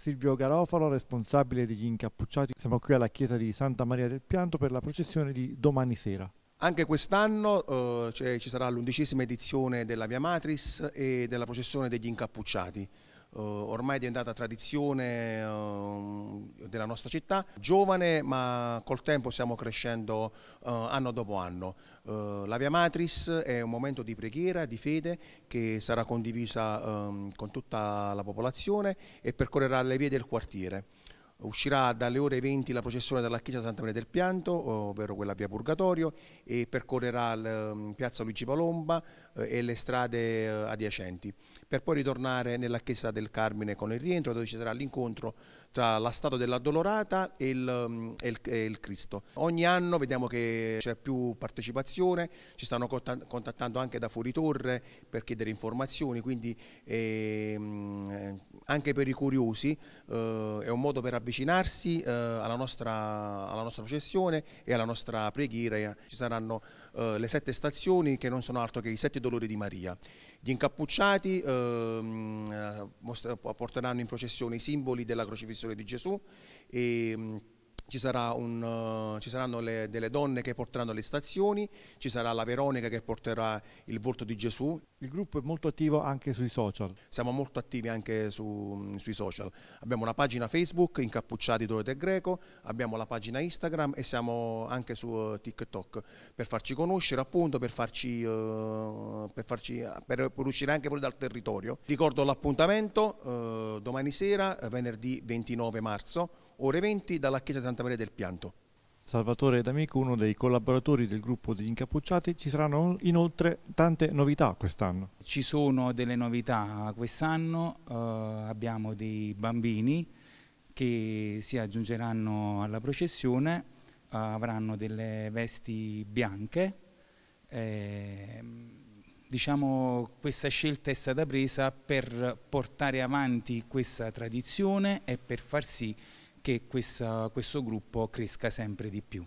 Silvio Garofalo, responsabile degli incappucciati. Siamo qui alla chiesa di Santa Maria del Pianto per la processione di domani sera. Anche quest'anno eh, cioè, ci sarà l'undicesima edizione della Via Matris e della processione degli incappucciati. Eh, ormai è diventata tradizione eh, della nostra città, giovane ma col tempo stiamo crescendo eh, anno dopo anno. la Via Matris è un momento di preghiera, di fede che sarà condivisa ehm, con tutta la popolazione e percorrerà le vie del quartiere. Uscirà dalle ore 20 la processione dalla chiesa Santa Maria del Pianto, ovvero quella via Purgatorio, e percorrerà mm, piazza Luigi Palomba eh, e le strade eh, adiacenti, per poi ritornare nella chiesa del Carmine con il rientro, dove ci sarà l'incontro tra la Stato dell'Addolorata e, il, mm, e, e il Cristo. Ogni anno vediamo che c'è più partecipazione, ci stanno contattando anche da fuori torre per chiedere informazioni, quindi ehm, eh, anche per i curiosi eh, è un modo per avvicinare avvicinarsi eh, alla, nostra, alla, nostra, processione e alla nostra preghiera. Ci saranno eh, le sette stazioni che non sono altro che i sette dolori di Maria. Gli incappucciati ehm, eh, porteranno in processione i simboli della crocifissione di Gesù e mm, ci, un, uh, ci, saranno le, delle donne che porteranno le stazioni, ci sarà la Veronica che porterà il volto di Gesù. Il gruppo è molto attivo anche sui social. Siamo molto attivi anche su, mm, sui social. Abbiamo una pagina Facebook, Incappucciati Dorete Greco, abbiamo la pagina Instagram e siamo anche su eh, TikTok per farci conoscere appunto, per, farci, uh, per, farci, per, per uscire anche fuori dal territorio. Ricordo l'appuntamento domani sera, venerdì 29 marzo ore 20 dalla chiesa di Santa Maria del Pianto. Salvatore D'Amico, uno dei collaboratori del gruppo degli incappucciati, ci saranno inoltre tante novità quest'anno. Ci sono delle novità quest'anno, eh, abbiamo dei bambini che si aggiungeranno alla processione, eh, avranno delle vesti bianche. Eh, diciamo questa scelta è stata presa per portare avanti questa tradizione e per far sì che che questa, questo gruppo cresca sempre di più.